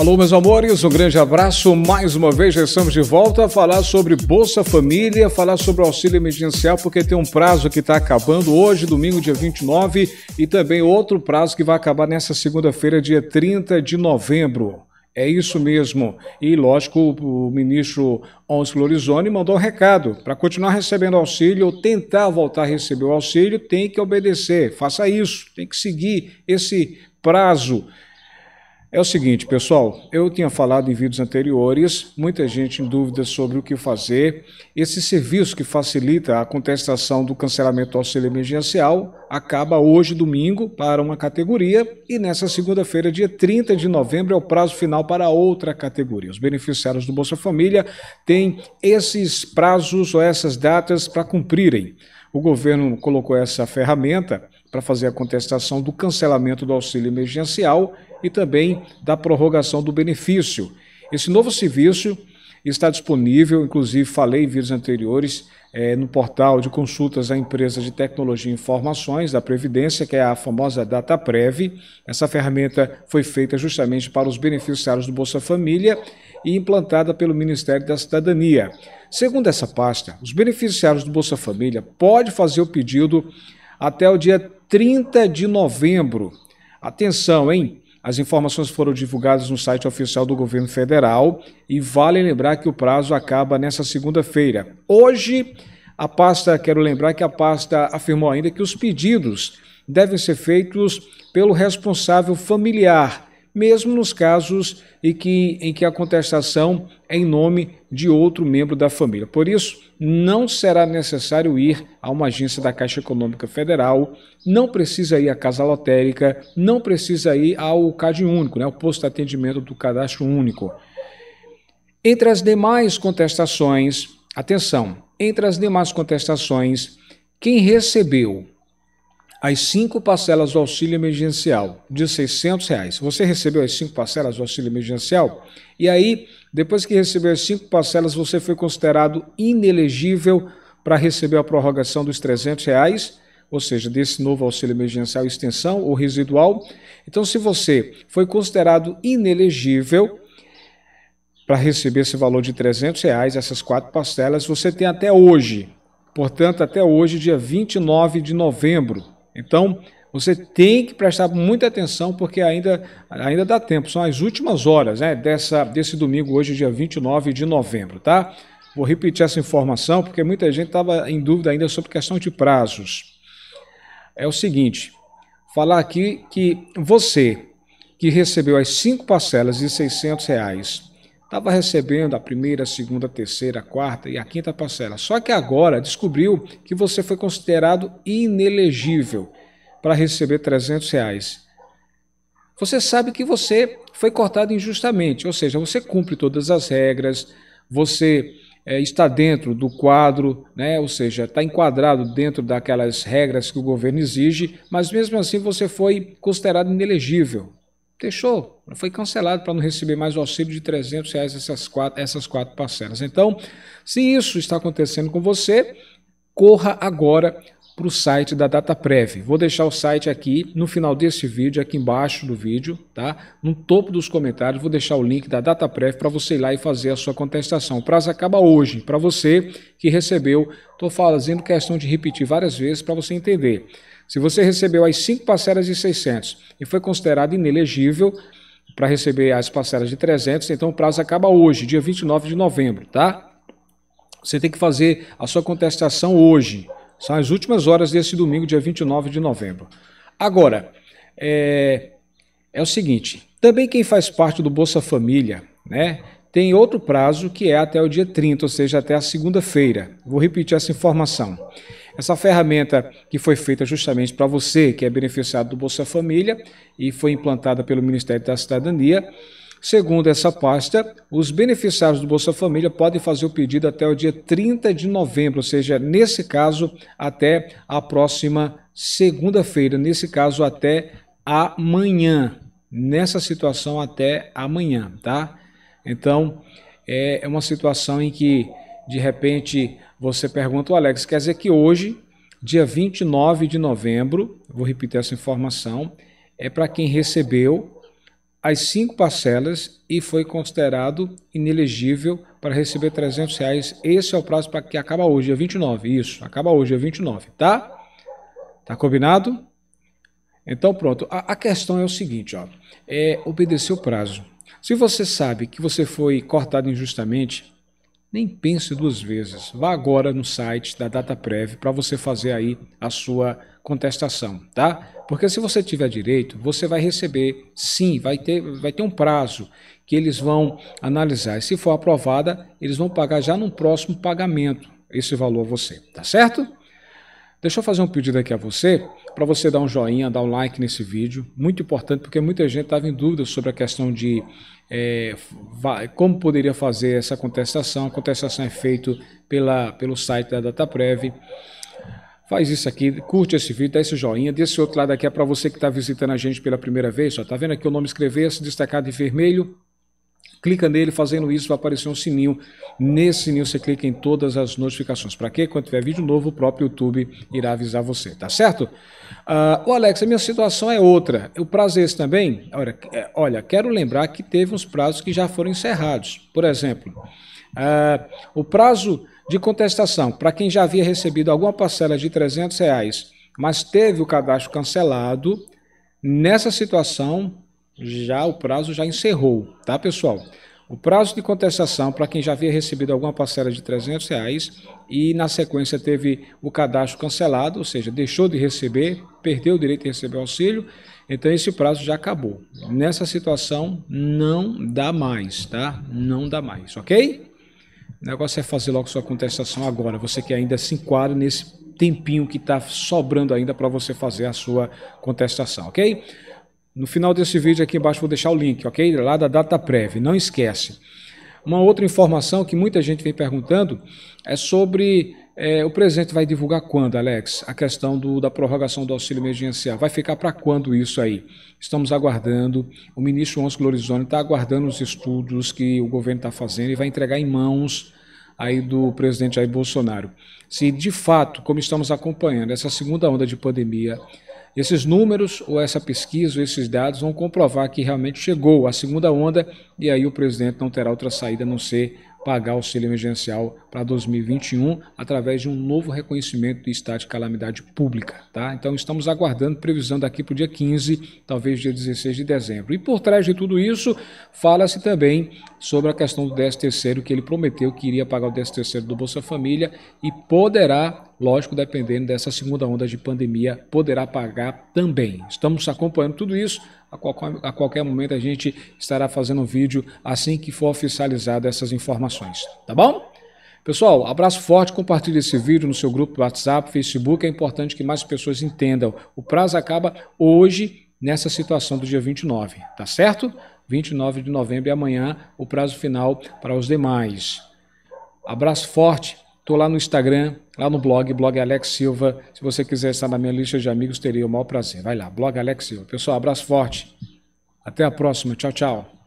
Alô, meus amores, um grande abraço. Mais uma vez, já estamos de volta a falar sobre Bolsa Família, falar sobre auxílio emergencial, porque tem um prazo que está acabando hoje, domingo, dia 29, e também outro prazo que vai acabar nessa segunda-feira, dia 30 de novembro. É isso mesmo. E, lógico, o ministro Ons Florizoni mandou um recado. Para continuar recebendo auxílio ou tentar voltar a receber o auxílio, tem que obedecer. Faça isso, tem que seguir esse prazo. É o seguinte, pessoal, eu tinha falado em vídeos anteriores, muita gente em dúvida sobre o que fazer. Esse serviço que facilita a contestação do cancelamento do auxílio emergencial acaba hoje, domingo, para uma categoria e nessa segunda-feira, dia 30 de novembro, é o prazo final para outra categoria. Os beneficiários do Bolsa Família têm esses prazos ou essas datas para cumprirem. O governo colocou essa ferramenta para fazer a contestação do cancelamento do auxílio emergencial e também da prorrogação do benefício. Esse novo serviço está disponível, inclusive falei em vídeos anteriores, é, no portal de consultas à empresa de tecnologia e informações da Previdência, que é a famosa DataPrev. Essa ferramenta foi feita justamente para os beneficiários do Bolsa Família e implantada pelo Ministério da Cidadania. Segundo essa pasta, os beneficiários do Bolsa Família podem fazer o pedido até o dia 30 de novembro. Atenção, hein? As informações foram divulgadas no site oficial do governo federal e vale lembrar que o prazo acaba nessa segunda-feira. Hoje, a pasta, quero lembrar que a pasta afirmou ainda que os pedidos devem ser feitos pelo responsável familiar mesmo nos casos em que, em que a contestação é em nome de outro membro da família. Por isso, não será necessário ir a uma agência da Caixa Econômica Federal, não precisa ir à Casa Lotérica, não precisa ir ao CAD Único, né, o posto de atendimento do Cadastro Único. Entre as demais contestações, atenção, entre as demais contestações, quem recebeu as cinco parcelas do auxílio emergencial de 600 reais. Você recebeu as cinco parcelas do auxílio emergencial e aí, depois que recebeu as cinco parcelas, você foi considerado inelegível para receber a prorrogação dos 300 reais, ou seja, desse novo auxílio emergencial extensão ou residual. Então, se você foi considerado inelegível para receber esse valor de 300 reais, essas quatro parcelas, você tem até hoje, portanto, até hoje, dia 29 de novembro, então, você tem que prestar muita atenção, porque ainda, ainda dá tempo, são as últimas horas né, dessa, desse domingo, hoje, dia 29 de novembro, tá? Vou repetir essa informação, porque muita gente estava em dúvida ainda sobre questão de prazos. É o seguinte, falar aqui que você que recebeu as cinco parcelas de 600 reais Estava recebendo a primeira, a segunda, a terceira, a quarta e a quinta parcela. Só que agora descobriu que você foi considerado inelegível para receber 300 reais. Você sabe que você foi cortado injustamente, ou seja, você cumpre todas as regras, você é, está dentro do quadro, né? ou seja, está enquadrado dentro daquelas regras que o governo exige, mas mesmo assim você foi considerado inelegível deixou, foi cancelado para não receber mais o auxílio de 300 reais essas quatro, essas quatro parcelas. Então, se isso está acontecendo com você, corra agora para o site da DataPrev. Vou deixar o site aqui no final desse vídeo, aqui embaixo do vídeo, tá? No topo dos comentários, vou deixar o link da DataPrev para você ir lá e fazer a sua contestação. O prazo acaba hoje, para você que recebeu. Estou fazendo questão de repetir várias vezes para você entender. Se você recebeu as cinco parcelas de 600 e foi considerado inelegível para receber as parcelas de 300, então o prazo acaba hoje, dia 29 de novembro, tá? Você tem que fazer a sua contestação hoje. São as últimas horas desse domingo, dia 29 de novembro. Agora, é, é o seguinte, também quem faz parte do Bolsa Família, né, tem outro prazo que é até o dia 30, ou seja, até a segunda-feira. Vou repetir essa informação. Essa ferramenta que foi feita justamente para você, que é beneficiado do Bolsa Família e foi implantada pelo Ministério da Cidadania. Segundo essa pasta, os beneficiários do Bolsa Família podem fazer o pedido até o dia 30 de novembro, ou seja, nesse caso, até a próxima segunda-feira, nesse caso, até amanhã. Nessa situação, até amanhã, tá? Então, é, é uma situação em que de repente você pergunta, o Alex, quer dizer que hoje, dia 29 de novembro, vou repetir essa informação, é para quem recebeu as cinco parcelas e foi considerado inelegível para receber 300 reais. Esse é o prazo para que acaba hoje, dia 29. Isso, acaba hoje, dia 29, tá? Tá combinado? Então pronto. A, a questão é o seguinte, ó, é obedecer o prazo. Se você sabe que você foi cortado injustamente, nem pense duas vezes. Vá agora no site da DataPrev para você fazer aí a sua contestação, tá? Porque se você tiver direito, você vai receber, sim, vai ter, vai ter um prazo que eles vão analisar. E se for aprovada, eles vão pagar já no próximo pagamento esse valor a você, tá certo? Deixa eu fazer um pedido aqui a você, para você dar um joinha, dar um like nesse vídeo, muito importante, porque muita gente estava em dúvida sobre a questão de é, como poderia fazer essa contestação. A contestação é feita pela, pelo site da Dataprev. Faz isso aqui, curte esse vídeo, dá esse joinha. Desse outro lado aqui é para você que está visitando a gente pela primeira vez. Está vendo aqui o nome escrever, se destacado em vermelho clica nele, fazendo isso vai aparecer um sininho. Nesse sininho você clica em todas as notificações. Para quê? Quando tiver vídeo novo, o próprio YouTube irá avisar você, tá certo? Uh, ah, o Alex, a minha situação é outra. O prazo é esse também, olha, é, olha, quero lembrar que teve uns prazos que já foram encerrados. Por exemplo, uh, o prazo de contestação para quem já havia recebido alguma parcela de 300 reais, mas teve o cadastro cancelado, nessa situação já o prazo já encerrou, tá, pessoal? O prazo de contestação para quem já havia recebido alguma parcela de 300 reais e na sequência teve o cadastro cancelado, ou seja, deixou de receber, perdeu o direito de receber o auxílio, então esse prazo já acabou. Nessa situação não dá mais, tá? Não dá mais, ok? O negócio é fazer logo sua contestação agora, você que ainda se enquadra nesse tempinho que está sobrando ainda para você fazer a sua contestação, ok? No final desse vídeo aqui embaixo vou deixar o link, ok? Lá da data prévia, não esquece. Uma outra informação que muita gente vem perguntando é sobre é, o presidente vai divulgar quando, Alex, a questão do, da prorrogação do auxílio emergencial. Vai ficar para quando isso aí? Estamos aguardando. O ministro Onze Glorizoni está aguardando os estudos que o governo está fazendo e vai entregar em mãos aí do presidente Jair Bolsonaro. Se de fato, como estamos acompanhando, essa segunda onda de pandemia esses números ou essa pesquisa ou esses dados vão comprovar que realmente chegou a segunda onda e aí o presidente não terá outra saída a não ser pagar o auxílio emergencial para 2021 através de um novo reconhecimento do estado de calamidade pública. Tá? Então estamos aguardando, previsão daqui para o dia 15, talvez dia 16 de dezembro. E por trás de tudo isso, fala-se também sobre a questão do 13 terceiro, que ele prometeu que iria pagar o 13 terceiro do Bolsa Família e poderá lógico, dependendo dessa segunda onda de pandemia, poderá pagar também. Estamos acompanhando tudo isso. A qualquer, a qualquer momento a gente estará fazendo um vídeo assim que for oficializada essas informações. Tá bom? Pessoal, abraço forte, compartilhe esse vídeo no seu grupo WhatsApp, Facebook, é importante que mais pessoas entendam. O prazo acaba hoje, nessa situação do dia 29, tá certo? 29 de novembro e amanhã o prazo final para os demais. Abraço forte, Estou lá no Instagram, lá no blog, blog Alex Silva. Se você quiser estar na minha lista de amigos, teria o maior prazer. Vai lá, blog Alex Silva. Pessoal, abraço forte. Até a próxima. Tchau, tchau.